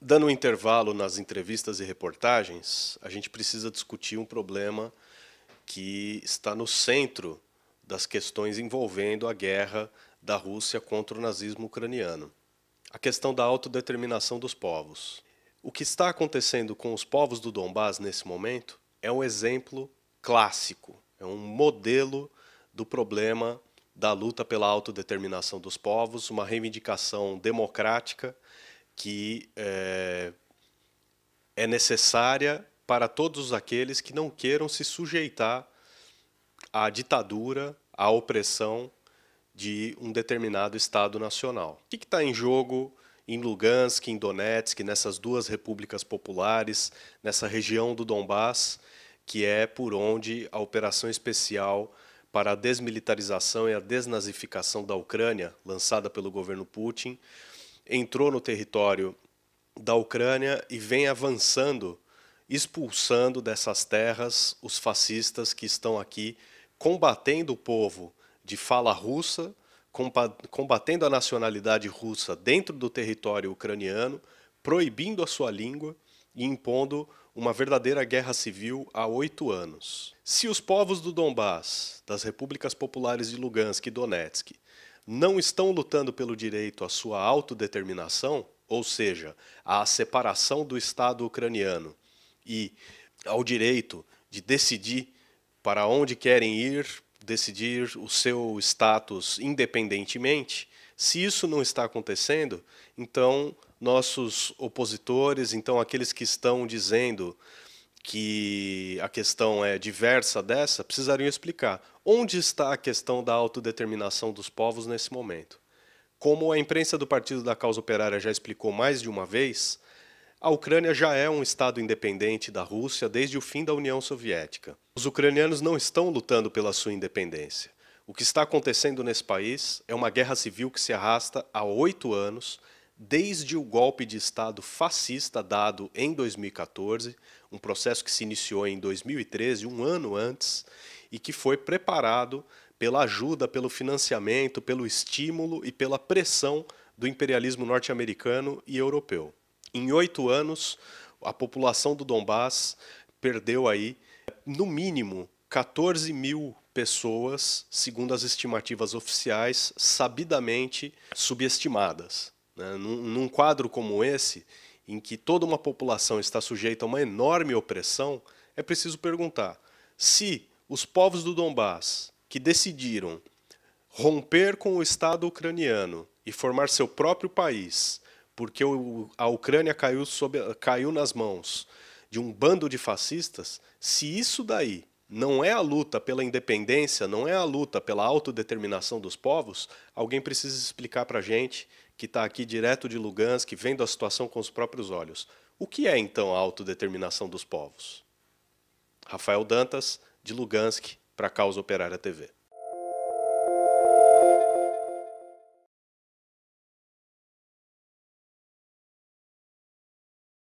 dando um intervalo nas entrevistas e reportagens, a gente precisa discutir um problema que está no centro das questões envolvendo a guerra da Rússia contra o nazismo ucraniano a questão da autodeterminação dos povos. O que está acontecendo com os povos do Donbás nesse momento é um exemplo clássico, é um modelo do problema da luta pela autodeterminação dos povos, uma reivindicação democrática que é, é necessária para todos aqueles que não queiram se sujeitar à ditadura, à opressão de um determinado Estado nacional. O que está em jogo em Lugansk, em Donetsk, nessas duas repúblicas populares, nessa região do Donbass, que é por onde a operação especial para a desmilitarização e a desnazificação da Ucrânia, lançada pelo governo Putin, entrou no território da Ucrânia e vem avançando, expulsando dessas terras os fascistas que estão aqui combatendo o povo de fala russa, combatendo a nacionalidade russa dentro do território ucraniano, proibindo a sua língua e impondo uma verdadeira guerra civil há oito anos. Se os povos do Donbás, das repúblicas populares de Lugansk e Donetsk, não estão lutando pelo direito à sua autodeterminação, ou seja, à separação do Estado ucraniano e ao direito de decidir para onde querem ir, decidir o seu status independentemente, se isso não está acontecendo, então nossos opositores, então aqueles que estão dizendo que a questão é diversa dessa, precisariam explicar onde está a questão da autodeterminação dos povos nesse momento. Como a imprensa do Partido da Causa Operária já explicou mais de uma vez, a Ucrânia já é um Estado independente da Rússia desde o fim da União Soviética. Os ucranianos não estão lutando pela sua independência. O que está acontecendo nesse país é uma guerra civil que se arrasta há oito anos desde o golpe de Estado fascista dado em 2014, um processo que se iniciou em 2013, um ano antes, e que foi preparado pela ajuda, pelo financiamento, pelo estímulo e pela pressão do imperialismo norte-americano e europeu. Em oito anos, a população do Donbass perdeu aí, no mínimo, 14 mil pessoas, segundo as estimativas oficiais, sabidamente subestimadas. Né? Num, num quadro como esse, em que toda uma população está sujeita a uma enorme opressão, é preciso perguntar se os povos do Donbás que decidiram romper com o Estado ucraniano e formar seu próprio país, porque a Ucrânia caiu, sob, caiu nas mãos de um bando de fascistas, se isso daí não é a luta pela independência, não é a luta pela autodeterminação dos povos, alguém precisa explicar para a gente, que está aqui direto de Lugansk, vendo a situação com os próprios olhos. O que é então a autodeterminação dos povos? Rafael Dantas, de Lugansk, para a Causa Operária TV.